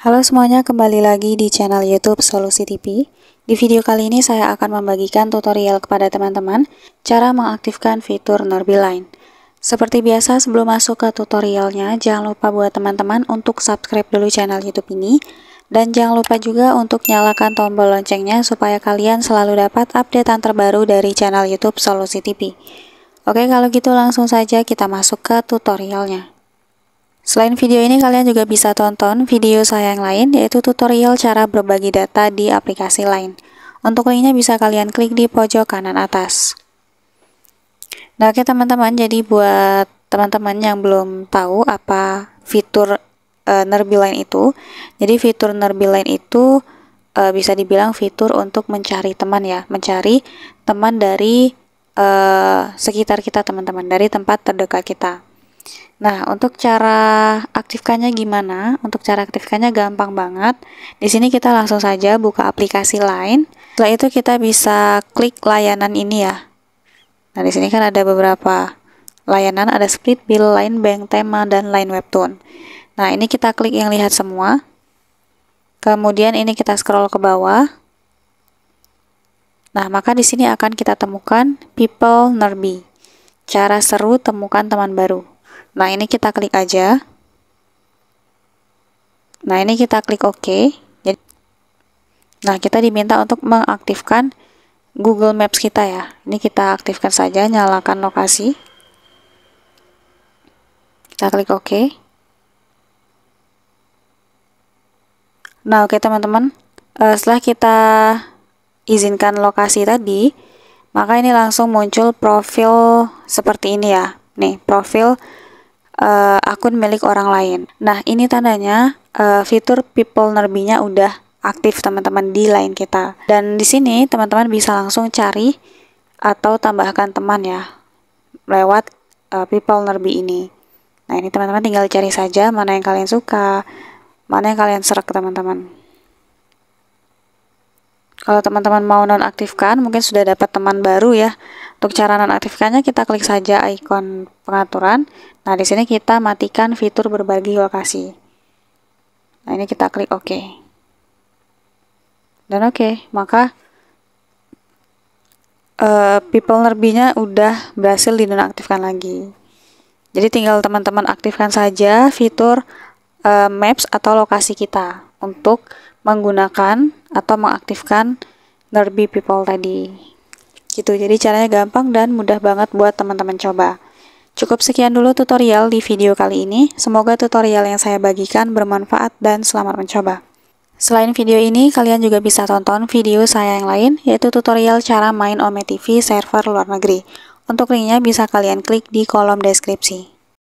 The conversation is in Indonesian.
Halo semuanya, kembali lagi di channel YouTube Solusi TV. Di video kali ini saya akan membagikan tutorial kepada teman-teman cara mengaktifkan fitur Norbiline. Seperti biasa, sebelum masuk ke tutorialnya, jangan lupa buat teman-teman untuk subscribe dulu channel YouTube ini dan jangan lupa juga untuk nyalakan tombol loncengnya supaya kalian selalu dapat updatean terbaru dari channel YouTube Solusi TV. Oke, kalau gitu langsung saja kita masuk ke tutorialnya. Selain video ini, kalian juga bisa tonton video saya yang lain, yaitu tutorial cara berbagi data di aplikasi lain. Untuk linknya bisa kalian klik di pojok kanan atas. Nah, oke teman-teman, jadi buat teman-teman yang belum tahu apa fitur e, eh, Nerbeline itu, jadi fitur Nerbeline itu e, bisa dibilang fitur untuk mencari teman ya, mencari teman dari e, sekitar kita teman-teman, dari tempat terdekat kita. Nah, untuk cara aktifkannya gimana? Untuk cara aktifkannya gampang banget. Di sini kita langsung saja buka aplikasi lain. Setelah itu kita bisa klik layanan ini ya. Nah, di sini kan ada beberapa layanan, ada split bill, line bank, tema, dan line webtoon. Nah, ini kita klik yang lihat semua. Kemudian ini kita scroll ke bawah. Nah, maka di sini akan kita temukan people nerbi. Cara seru temukan teman baru. Nah, ini kita klik aja. Nah, ini kita klik OK. Jadi, nah, kita diminta untuk mengaktifkan Google Maps kita ya. Ini kita aktifkan saja, nyalakan lokasi. Kita klik OK. Nah, oke okay, teman-teman. Uh, setelah kita izinkan lokasi tadi, maka ini langsung muncul profil seperti ini ya. Nih, profil uh, akun milik orang lain. Nah, ini tandanya uh, fitur people Nearby-nya udah aktif teman-teman di line kita. Dan di sini teman-teman bisa langsung cari atau tambahkan teman ya lewat uh, people nerbi ini. Nah, ini teman-teman tinggal cari saja mana yang kalian suka, mana yang kalian serak teman-teman. Kalau teman-teman mau nonaktifkan, mungkin sudah dapat teman baru ya. Untuk cara nonaktifkannya kita klik saja ikon pengaturan. Nah, di sini kita matikan fitur berbagi lokasi. Nah, ini kita klik OK. Dan oke, okay, maka uh, people nerbinya udah berhasil dinonaktifkan lagi. Jadi tinggal teman-teman aktifkan saja fitur uh, maps atau lokasi kita untuk menggunakan atau mengaktifkan nerbi People tadi gitu jadi caranya gampang dan mudah banget buat teman-teman coba cukup sekian dulu tutorial di video kali ini semoga tutorial yang saya bagikan bermanfaat dan selamat mencoba Selain video ini, kalian juga bisa tonton video saya yang lain, yaitu tutorial cara main Ome TV server luar negeri. Untuk linknya bisa kalian klik di kolom deskripsi.